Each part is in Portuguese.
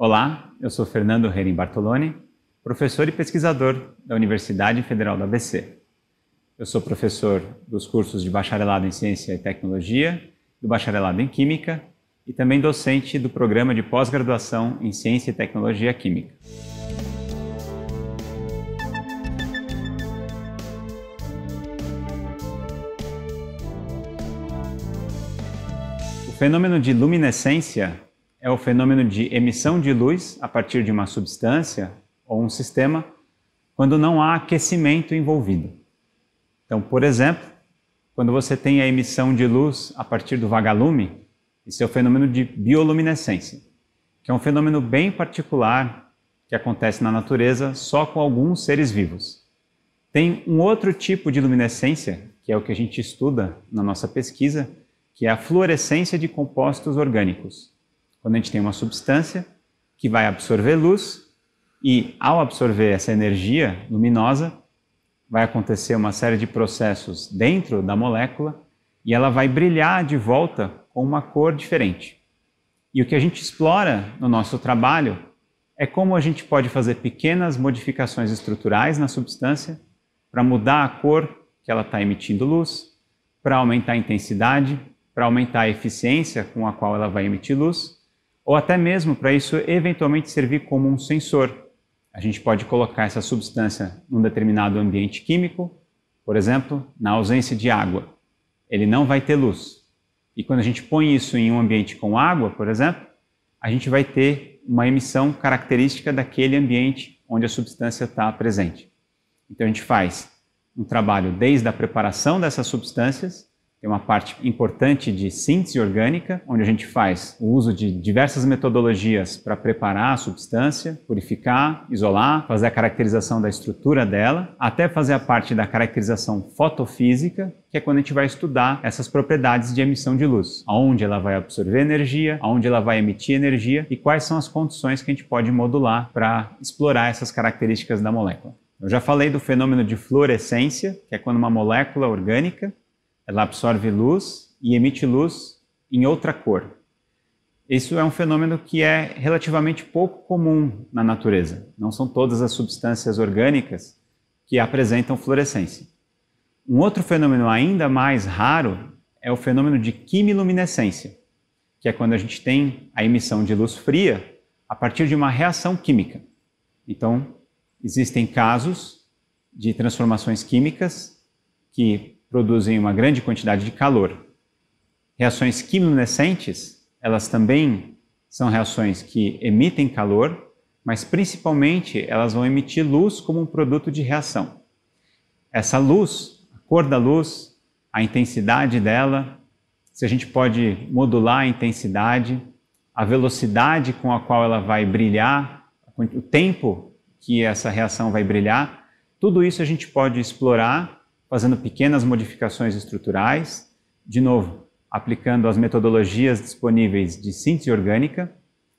Olá, eu sou Fernando Rerim Bartoloni, professor e pesquisador da Universidade Federal da ABC. Eu sou professor dos cursos de Bacharelado em Ciência e Tecnologia, do Bacharelado em Química e também docente do Programa de Pós-Graduação em Ciência e Tecnologia Química. O fenômeno de luminescência é o fenômeno de emissão de luz a partir de uma substância ou um sistema quando não há aquecimento envolvido. Então, por exemplo, quando você tem a emissão de luz a partir do vagalume, isso é o fenômeno de bioluminescência, que é um fenômeno bem particular que acontece na natureza só com alguns seres vivos. Tem um outro tipo de luminescência, que é o que a gente estuda na nossa pesquisa, que é a fluorescência de compostos orgânicos. Quando a gente tem uma substância que vai absorver luz e, ao absorver essa energia luminosa, vai acontecer uma série de processos dentro da molécula e ela vai brilhar de volta com uma cor diferente. E o que a gente explora no nosso trabalho é como a gente pode fazer pequenas modificações estruturais na substância para mudar a cor que ela está emitindo luz, para aumentar a intensidade, para aumentar a eficiência com a qual ela vai emitir luz ou até mesmo para isso eventualmente servir como um sensor. A gente pode colocar essa substância num determinado ambiente químico, por exemplo, na ausência de água. Ele não vai ter luz. E quando a gente põe isso em um ambiente com água, por exemplo, a gente vai ter uma emissão característica daquele ambiente onde a substância está presente. Então a gente faz um trabalho desde a preparação dessas substâncias tem uma parte importante de síntese orgânica, onde a gente faz o uso de diversas metodologias para preparar a substância, purificar, isolar, fazer a caracterização da estrutura dela, até fazer a parte da caracterização fotofísica, que é quando a gente vai estudar essas propriedades de emissão de luz, aonde ela vai absorver energia, aonde ela vai emitir energia e quais são as condições que a gente pode modular para explorar essas características da molécula. Eu já falei do fenômeno de fluorescência, que é quando uma molécula orgânica ela absorve luz e emite luz em outra cor. Isso é um fenômeno que é relativamente pouco comum na natureza. Não são todas as substâncias orgânicas que apresentam fluorescência. Um outro fenômeno ainda mais raro é o fenômeno de quimiluminescência, que é quando a gente tem a emissão de luz fria a partir de uma reação química. Então, existem casos de transformações químicas que produzem uma grande quantidade de calor. Reações quimiluminescentes, elas também são reações que emitem calor, mas principalmente elas vão emitir luz como um produto de reação. Essa luz, a cor da luz, a intensidade dela, se a gente pode modular a intensidade, a velocidade com a qual ela vai brilhar, o tempo que essa reação vai brilhar, tudo isso a gente pode explorar fazendo pequenas modificações estruturais, de novo, aplicando as metodologias disponíveis de síntese orgânica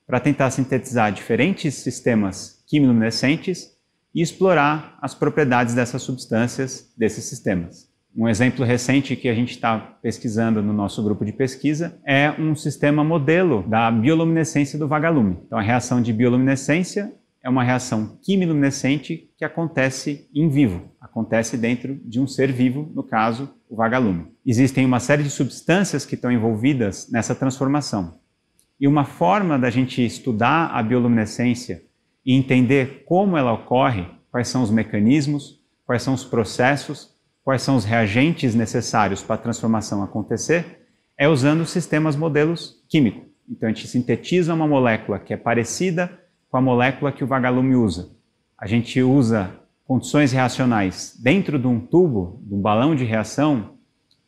para tentar sintetizar diferentes sistemas quimiluminescentes e explorar as propriedades dessas substâncias, desses sistemas. Um exemplo recente que a gente está pesquisando no nosso grupo de pesquisa é um sistema modelo da bioluminescência do vagalume. Então, a reação de bioluminescência é uma reação quimiluminescente que acontece em vivo acontece dentro de um ser vivo, no caso, o vagalume. Existem uma série de substâncias que estão envolvidas nessa transformação. E uma forma da gente estudar a bioluminescência e entender como ela ocorre, quais são os mecanismos, quais são os processos, quais são os reagentes necessários para a transformação acontecer, é usando sistemas modelos químicos. Então a gente sintetiza uma molécula que é parecida com a molécula que o vagalume usa. A gente usa condições reacionais dentro de um tubo, de um balão de reação,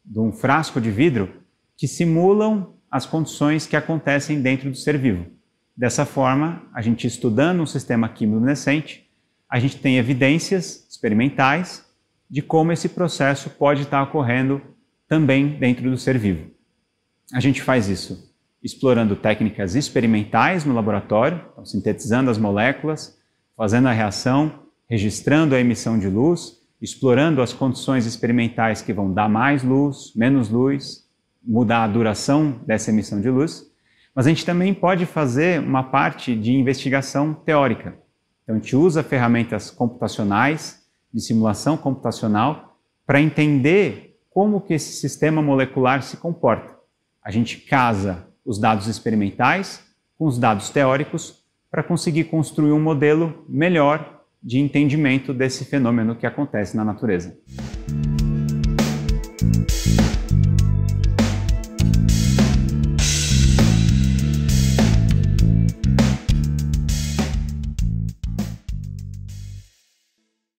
de um frasco de vidro, que simulam as condições que acontecem dentro do ser vivo. Dessa forma, a gente estudando um sistema quimiluminescente, a gente tem evidências experimentais de como esse processo pode estar ocorrendo também dentro do ser vivo. A gente faz isso explorando técnicas experimentais no laboratório, então, sintetizando as moléculas, fazendo a reação, registrando a emissão de luz, explorando as condições experimentais que vão dar mais luz, menos luz, mudar a duração dessa emissão de luz. Mas a gente também pode fazer uma parte de investigação teórica. Então, a gente usa ferramentas computacionais, de simulação computacional, para entender como que esse sistema molecular se comporta. A gente casa os dados experimentais com os dados teóricos para conseguir construir um modelo melhor de entendimento desse fenômeno que acontece na natureza.